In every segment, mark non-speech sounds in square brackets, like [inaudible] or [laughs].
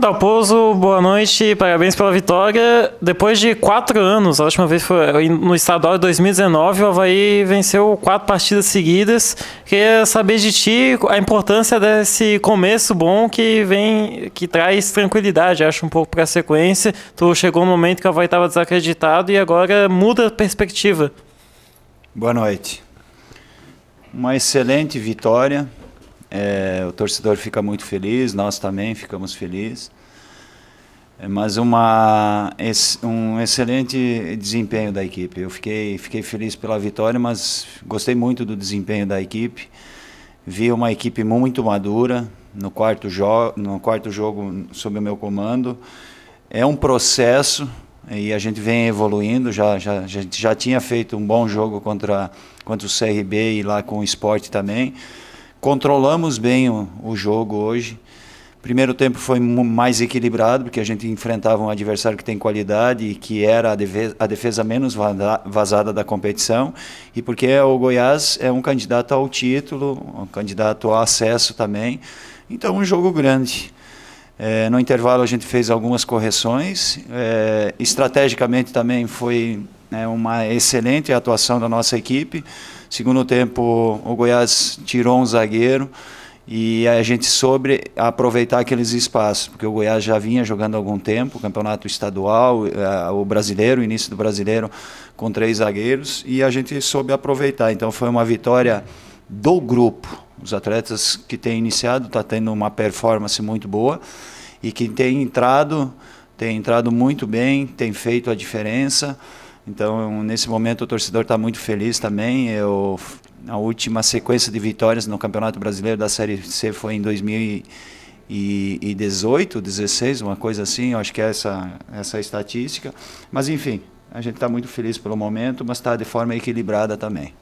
Dalpozo, boa noite, parabéns pela vitória. Depois de quatro anos, a última vez foi no estadual de 2019, o Havaí venceu quatro partidas seguidas. Queria saber de ti a importância desse começo bom que vem, que traz tranquilidade, acho, um pouco para a sequência. Tu chegou um momento que o Havaí estava desacreditado e agora muda a perspectiva. Boa noite. Uma excelente vitória é, o torcedor fica muito feliz, nós também ficamos felizes. É, mas uma, um excelente desempenho da equipe. Eu fiquei, fiquei feliz pela vitória, mas gostei muito do desempenho da equipe. Vi uma equipe muito madura no quarto, jo no quarto jogo sob o meu comando. É um processo e a gente vem evoluindo. Já, já, já, já tinha feito um bom jogo contra, contra o CRB e lá com o esporte também controlamos bem o, o jogo hoje. Primeiro tempo foi mais equilibrado, porque a gente enfrentava um adversário que tem qualidade e que era a defesa, a defesa menos vazada da competição, e porque o Goiás é um candidato ao título, um candidato ao acesso também. Então, um jogo grande. É, no intervalo, a gente fez algumas correções. É, estrategicamente também foi né, uma excelente atuação da nossa equipe. Segundo tempo, o Goiás tirou um zagueiro e a gente soube aproveitar aqueles espaços, porque o Goiás já vinha jogando há algum tempo, campeonato estadual, eh, o brasileiro, o início do brasileiro com três zagueiros, e a gente soube aproveitar. Então foi uma vitória do grupo. Os atletas que têm iniciado estão tá tendo uma performance muito boa e que tem entrado, tem entrado muito bem, tem feito a diferença. Então, nesse momento, o torcedor está muito feliz também. Eu, a última sequência de vitórias no Campeonato Brasileiro da Série C foi em 2018, 16, uma coisa assim. Eu acho que é essa, essa estatística. Mas, enfim, a gente está muito feliz pelo momento, mas está de forma equilibrada também.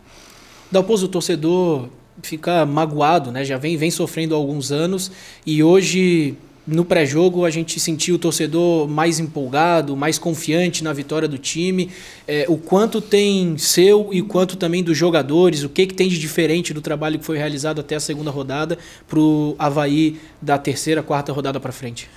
Dalpozo, o torcedor fica magoado, né? Já vem, vem sofrendo há alguns anos e hoje no pré-jogo a gente sentiu o torcedor mais empolgado, mais confiante na vitória do time. É, o quanto tem seu e o quanto também dos jogadores, o que, que tem de diferente do trabalho que foi realizado até a segunda rodada para o Havaí da terceira, quarta rodada para frente?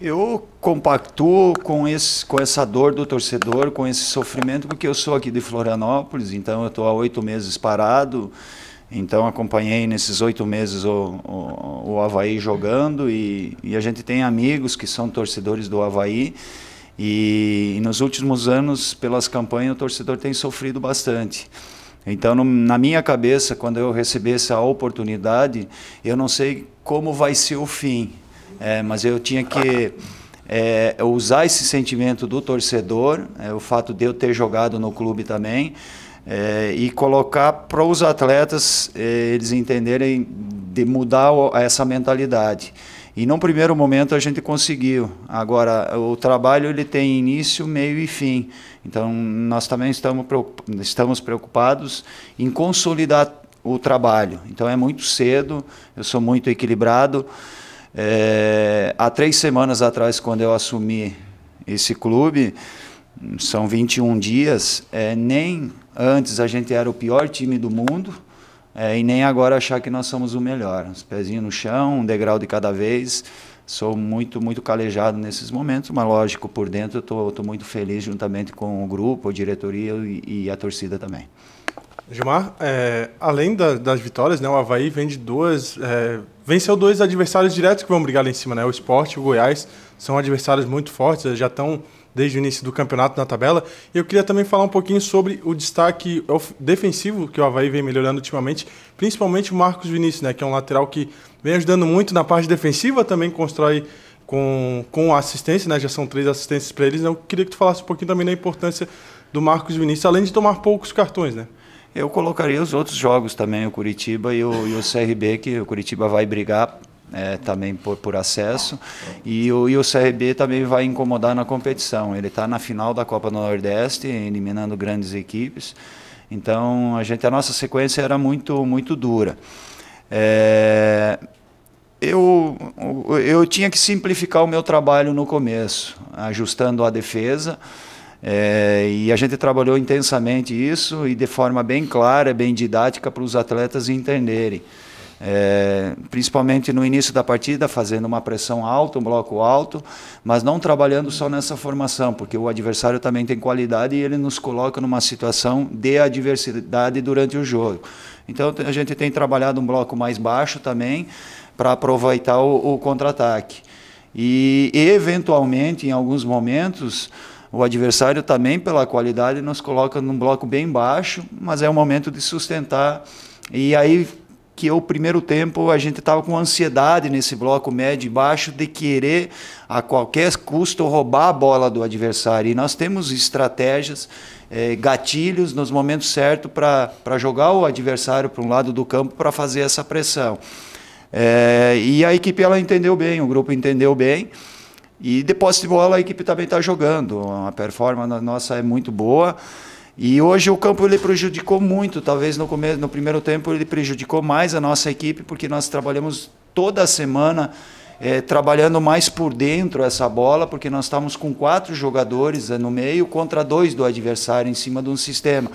Eu compactuo com, esse, com essa dor do torcedor, com esse sofrimento, porque eu sou aqui de Florianópolis, então eu estou há oito meses parado. Então acompanhei nesses oito meses o, o, o Havaí jogando e, e, a gente tem amigos que são torcedores do Havaí. E, e nos últimos anos, pelas campanhas, o torcedor tem sofrido bastante. Então, no, na minha cabeça, quando eu recebi essa oportunidade, eu não sei como vai ser o fim, é, mas eu tinha que é, usar esse sentimento do torcedor, é, o fato de eu ter jogado no clube também é, e colocar para os atletas é, eles entenderem de mudar essa mentalidade. E num primeiro momento a gente conseguiu. Agora, o trabalho ele tem início, meio e fim. Então, nós também estamos, estamos preocupados em consolidar o trabalho. Então, é muito cedo, eu sou muito equilibrado. É, há três semanas atrás, quando eu assumi esse clube, são 21 dias, é, nem antes a gente era o pior time do mundo é, e nem agora achar que nós somos o melhor. Os pezinhos no chão, um degrau de cada vez. Sou muito, muito calejado nesses momentos, mas lógico, por dentro eu estou muito feliz juntamente com o grupo, a diretoria e, e a torcida também. Gilmar, é, além da, das vitórias, né, o Havaí vem de duas. É, venceu dois adversários diretos que vão brigar lá em cima, né? O Sport e o Goiás são adversários muito fortes, já estão desde o início do campeonato na tabela. E eu queria também falar um pouquinho sobre o destaque defensivo que o Havaí vem melhorando ultimamente, principalmente o Marcos Vinícius, né, que é um lateral que vem ajudando muito na parte defensiva, também constrói com, com assistência, né, já são três assistências para eles. Né? Eu queria que tu falasse um pouquinho também da importância do Marcos Vinícius, além de tomar poucos cartões, né? Eu colocaria os outros jogos também, o Curitiba e o, e o CRB, que o Curitiba vai brigar é, também por, por acesso. E o, e o CRB também vai incomodar na competição. Ele está na final da Copa do Nordeste, eliminando grandes equipes. Então a gente a nossa sequência era muito muito dura. É, eu, eu tinha que simplificar o meu trabalho no começo, ajustando a defesa. É, e a gente trabalhou intensamente isso e de forma bem clara, bem didática para os atletas entenderem. É, principalmente no início da partida, fazendo uma pressão alta, um bloco alto, mas não trabalhando só nessa formação, porque o adversário também tem qualidade e ele nos coloca numa situação de adversidade durante o jogo. Então a gente tem trabalhado um bloco mais baixo também para aproveitar o, o contra-ataque. E eventualmente, em alguns momentos, o adversário também, pela qualidade, nos coloca num bloco bem baixo, mas é o momento de sustentar. E aí que o primeiro tempo a gente estava com ansiedade nesse bloco médio e baixo de querer a qualquer custo roubar a bola do adversário. E nós temos estratégias, é, gatilhos nos momentos certos para jogar o adversário para um lado do campo para fazer essa pressão. É, e a equipe ela entendeu bem, o grupo entendeu bem. E depois de bola a equipe também está jogando. A performance nossa é muito boa. E hoje o campo ele prejudicou muito, talvez no, começo, no primeiro tempo ele prejudicou mais a nossa equipe, porque nós trabalhamos toda semana é, trabalhando mais por dentro essa bola, porque nós estávamos com quatro jogadores eh, no meio contra dois do adversário em cima de um sistema.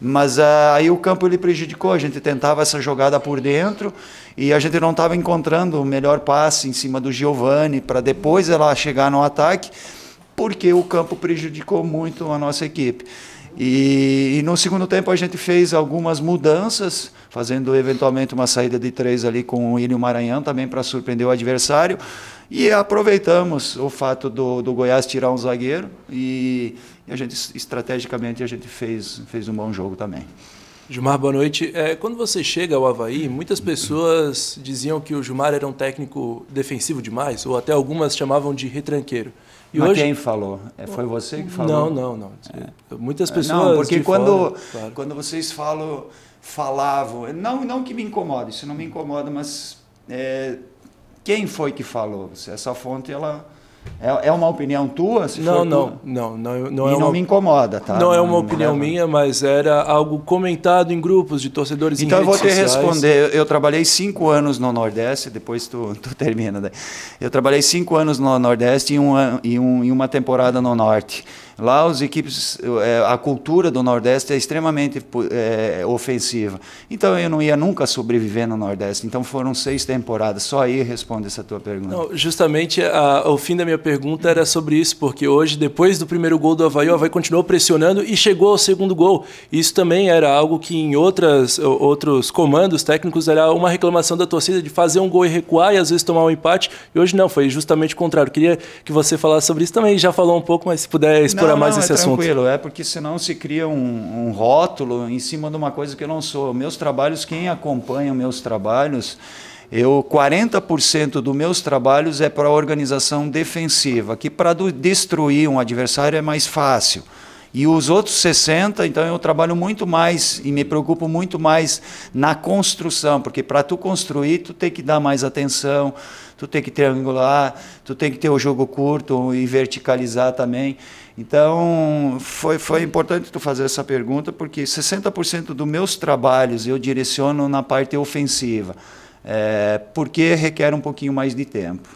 Mas ah, aí o campo ele prejudicou, a gente tentava essa jogada por dentro e a gente não estava encontrando o melhor passe em cima do Giovani para depois ela chegar no ataque, porque o campo prejudicou muito a nossa equipe. E, e, no segundo tempo a gente fez algumas mudanças, fazendo eventualmente uma saída de três ali com o Ilho Maranhão também para surpreender o adversário. E aproveitamos o fato do, do Goiás tirar um zagueiro e, e, a gente estrategicamente a gente fez, fez um bom jogo também. Gilmar, boa noite. É, quando você chega ao Havaí, muitas pessoas diziam que o Gilmar era um técnico defensivo demais, ou até algumas chamavam de retranqueiro. E Mas hoje... quem falou? É, foi você que falou? Não, não, não. É. Muitas é, pessoas. Não, porque quando, fora, claro. quando vocês falam, falavam. Não, não que me incomoda, isso não me incomoda, mas é, quem foi que falou? Essa fonte, ela é, é uma opinião tua? não, não, tua? não, não, não, não. É e é não uma... me incomoda, tá? Não, é não é uma opinião minha, mas era algo comentado em grupos de torcedores Então eu vou te responder. Eu, eu trabalhei cinco anos no Nordeste, depois tu, [laughs] tu termina. Daí. Né? Eu trabalhei cinco anos no Nordeste e, um, e, um, e uma temporada no Norte. Lá as equipes, eh, eh, a cultura do Nordeste é extremamente é, ofensiva. Então eu não ia nunca sobreviver no Nordeste. Então foram seis temporadas. Só aí responde essa tua pergunta. Não, justamente a, o fim da minha pergunta era sobre isso, porque hoje, depois do primeiro gol do Havaí, o Havaí continuou pressionando e chegou ao segundo gol. Isso também era algo que em outras, outros comandos técnicos era uma reclamação da torcida de fazer um gol e recuar e às vezes tomar um empate. E hoje não, foi justamente o contrário. Queria que você falasse sobre isso também. Já falou um pouco, mas se puder explicar procurar não, mais não, é esse é assunto. Tranquilo, é porque senão se cria um, um, rótulo em cima de uma coisa que eu não sou. Meus trabalhos, quem acompanha meus trabalhos, eu 40% dos meus trabalhos é para a organização defensiva, que para destruir um adversário é mais fácil. E os outros 60, então eu trabalho muito mais e me preocupo muito mais na construção, porque para tu construir, tu tem que dar mais atenção, tu tem que triangular, tu tem que ter o jogo curto e verticalizar também. Então, foi, foi importante tu fazer essa pergunta, porque 60% dos meus trabalhos eu direciono na parte ofensiva, é, porque requer um pouquinho mais de tempo.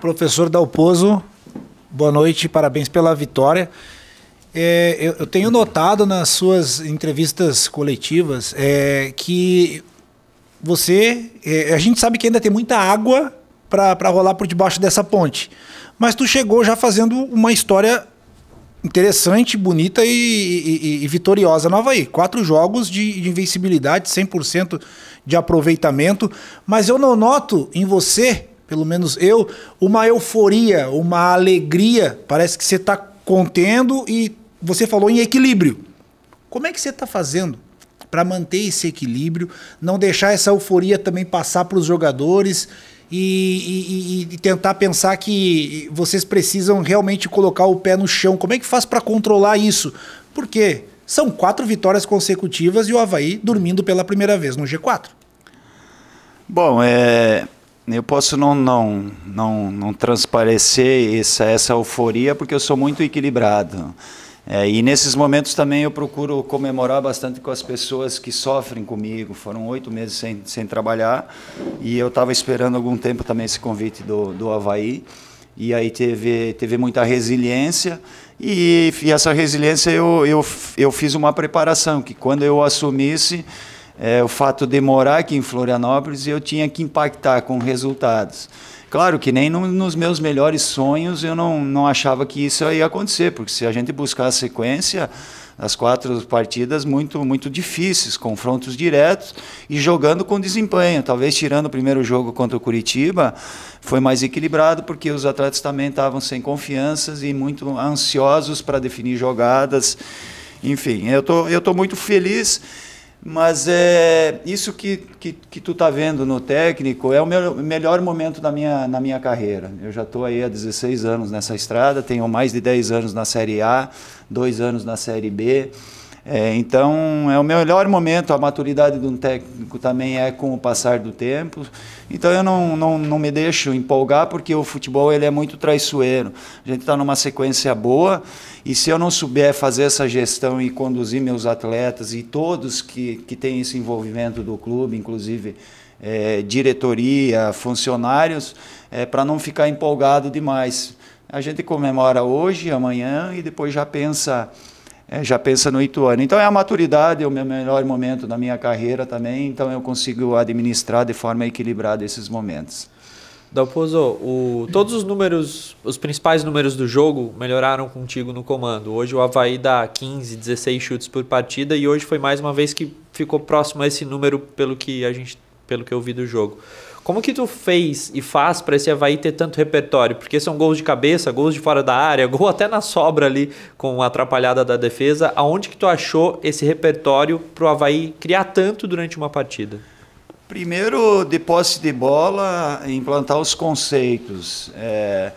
Professor Dalpozo, Boa noite, parabéns pela vitória. É, eu, eu, tenho notado nas suas entrevistas coletivas é, que você. É, a gente sabe que ainda tem muita água para rolar por debaixo dessa ponte. Mas tu chegou já fazendo uma história interessante, bonita e, e, e vitoriosa nova aí, Quatro jogos de, de invencibilidade, 100% de aproveitamento. Mas eu não noto em você pelo menos eu, uma euforia, uma alegria. Parece que você está contendo e você falou em equilíbrio. Como é que você está fazendo para manter esse equilíbrio, não deixar essa euforia também passar para os jogadores e, e, e, tentar pensar que vocês precisam realmente colocar o pé no chão? Como é que faz para controlar isso? Porque são quatro vitórias consecutivas e o Havaí dormindo pela primeira vez no G4. Bom, é, eu posso não, não, não, não transparecer essa, essa euforia, porque eu sou muito equilibrado. É, e nesses momentos também eu procuro comemorar bastante com as pessoas que sofrem comigo. Foram oito meses sem, sem trabalhar e eu estava esperando algum tempo também esse convite do, do Havaí. E aí teve, teve muita resiliência e, e essa resiliência eu, eu, eu fiz uma preparação que quando eu assumisse é, o fato de morar aqui em Florianópolis eu tinha que impactar com resultados. Claro que nem no, nos meus melhores sonhos eu não, não achava que isso ia acontecer, porque se a gente buscar a sequência, as quatro partidas muito muito difíceis, confrontos diretos e jogando com desempenho. Talvez tirando o primeiro jogo contra o Curitiba, foi mais equilibrado porque os atletas também estavam sem confianças e muito ansiosos para definir jogadas. Enfim, eu tô eu tô muito feliz mas é isso que, que, que tu está vendo no técnico é o meu, melhor momento da minha, na minha carreira. Eu já estou aí há 16 anos nessa estrada, tenho mais de 10 anos na Série A, dois anos na Série B. É, então, é o melhor momento, a maturidade de um técnico também é com o passar do tempo. Então, eu não, não, não me deixo empolgar, porque o futebol ele é muito traiçoeiro. A gente está numa sequência boa, e se eu não souber fazer essa gestão e conduzir meus atletas e todos que, que têm esse envolvimento do clube, inclusive é, diretoria, funcionários, é, para não ficar empolgado demais. A gente comemora hoje, amanhã, e depois já pensa é, já pensa no Ituano. Então é a maturidade, é o meu melhor momento da minha carreira também, então eu consigo administrar de forma equilibrada esses momentos. Dalpozo, o, todos os números, os principais números do jogo melhoraram contigo no comando. Hoje o Havaí dá 15, 16 chutes por partida e hoje foi mais uma vez que ficou próximo a esse número pelo que a gente, pelo que eu vi do jogo. Como que tu fez e faz para esse Havaí ter tanto repertório? Porque são gols de cabeça, gols de fora da área, [laughs] gol até na sobra ali com a atrapalhada da defesa. Aonde que tu achou esse repertório para o Havaí criar tanto durante uma partida? Primeiro, de posse de bola, implantar os conceitos. É,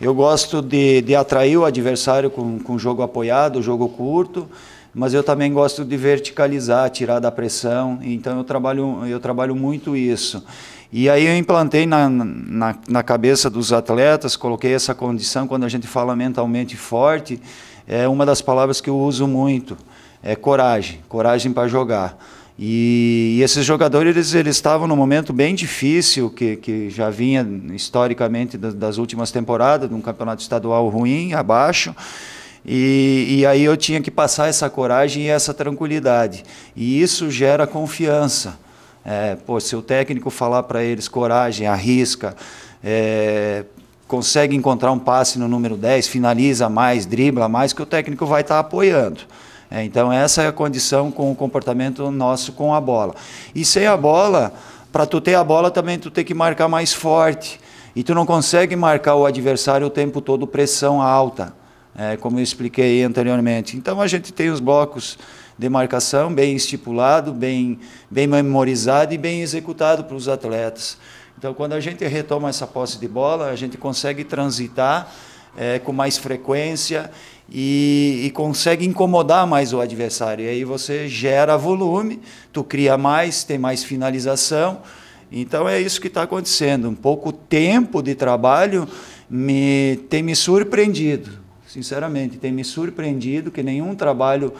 eu gosto de, de atrair o adversário com, com jogo apoiado, jogo curto mas eu também gosto de verticalizar, tirar da pressão, então eu trabalho, eu trabalho muito isso. E aí eu implantei na, na, na cabeça dos atletas, coloquei essa condição, quando a gente fala mentalmente forte, é uma das palavras que eu uso muito, é coragem, coragem para jogar. E, esses jogadores eles, eles estavam num momento bem difícil, que, que já vinha historicamente das, das últimas temporadas, de um campeonato estadual ruim, abaixo. E, e aí eu tinha que passar essa coragem e essa tranquilidade. E isso gera confiança. É, pô, se o técnico falar para eles coragem, arrisca, é, consegue encontrar um passe no número 10, finaliza mais, dribla mais, que o técnico vai estar tá apoiando. É, então, essa é a condição com o comportamento nosso com a bola. E sem a bola, para tu ter a bola também, tu tem que marcar mais forte. E tu não consegue marcar o adversário o tempo todo pressão alta é, como eu expliquei anteriormente. Então a gente tem os blocos de marcação bem estipulado, bem, bem memorizado e bem executado para os atletas. Então quando a gente retoma essa posse de bola, a gente consegue transitar é, com mais frequência e, e, consegue incomodar mais o adversário. E aí você gera volume, tu cria mais, tem mais finalização. Então é isso que está acontecendo. Um pouco tempo de trabalho me tem me surpreendido. Sinceramente, tem me surpreendido que nenhum trabalho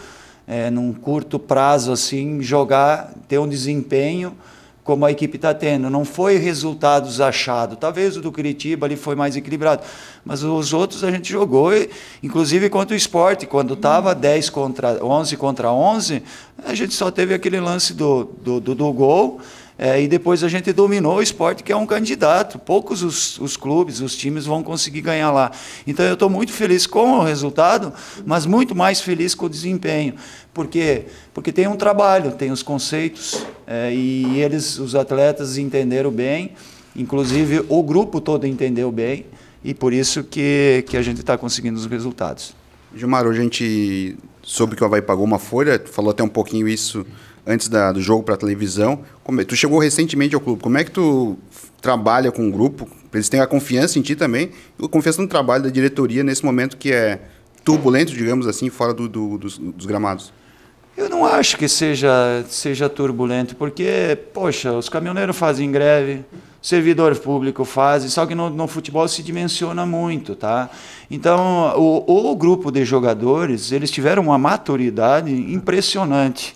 é, num curto prazo assim jogar ter um desempenho como a equipe está tendo. Não foi resultados achados. Talvez o do Curitiba ali foi mais equilibrado. Mas os outros a gente jogou, inclusive contra o esporte. Quando estava 10 hum. contra 11 contra 11, a gente só teve aquele lance do, do, do, do gol. É, e depois a gente dominou o esporte, que é um candidato. Poucos os, os clubes, os times vão conseguir ganhar lá. Então eu estou muito feliz com o resultado, mas muito mais feliz com o desempenho. Por quê? Porque tem um trabalho, tem os conceitos, é, e eles, os atletas, entenderam bem, inclusive o grupo todo entendeu bem, e por isso que, que a gente está conseguindo os resultados. Gilmar, a gente soube que o Havaí pagou uma folha, falou até um pouquinho isso antes da, do jogo para televisão. Como, tu chegou recentemente ao clube, como é que tu trabalha com o grupo? Para eles terem a confiança em ti também, e confiança no trabalho da diretoria nesse momento que é turbulento, digamos assim, fora do, do, dos, dos gramados. Eu não acho que seja, seja turbulento, porque, poxa, os caminhoneiros fazem greve, servidor público faz, só que no, no, futebol se dimensiona muito, tá? Então, o, o, grupo de jogadores, eles tiveram uma maturidade impressionante.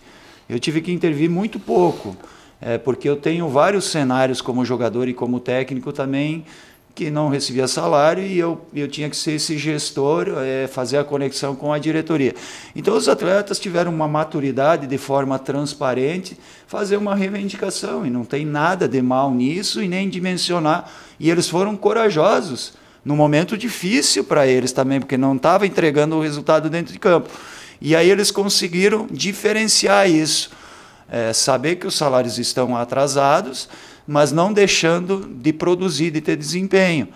Eu tive que intervir muito pouco, é, porque eu tenho vários cenários como jogador e como técnico também que não recebia salário e eu, eu tinha que ser esse gestor, é, fazer a conexão com a diretoria. Então, os atletas tiveram uma maturidade de forma transparente, fazer uma reivindicação, e não tem nada de mal nisso e nem dimensionar. E eles foram corajosos, num momento difícil para eles também, porque não estava entregando o resultado dentro de campo. E aí eles conseguiram diferenciar isso. É, saber que os salários estão atrasados, mas não deixando de produzir, de ter desempenho.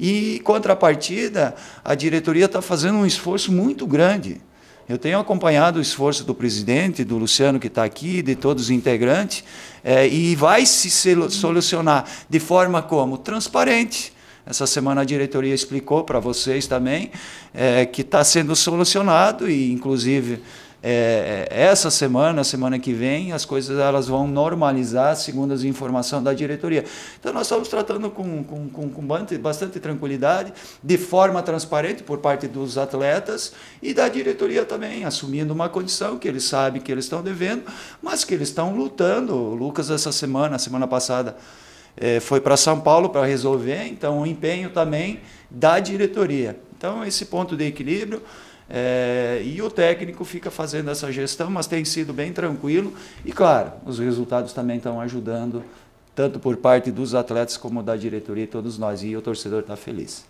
E, em contrapartida, a diretoria está fazendo um esforço muito grande. Eu tenho acompanhado o esforço do presidente, do Luciano que está aqui, de todos os integrantes, é, e vai se solucionar de forma como? Transparente essa semana a diretoria explicou para vocês também é, que está sendo solucionado e, inclusive, é, é, essa semana, semana que vem, as coisas elas vão normalizar, segundo as informações da diretoria. Então, nós estamos tratando com, com, com, com bastante tranquilidade, de forma transparente por parte dos atletas e da diretoria também, assumindo uma condição que eles sabem que eles estão devendo, mas que eles estão lutando. O Lucas, essa semana, semana passada, é, foi para São Paulo para resolver, então o empenho também da diretoria. Então, esse ponto de equilíbrio. É, e o técnico fica fazendo essa gestão, mas tem sido bem tranquilo. E claro, os resultados também estão ajudando, tanto por parte dos atletas como da diretoria e todos nós. E o torcedor está feliz.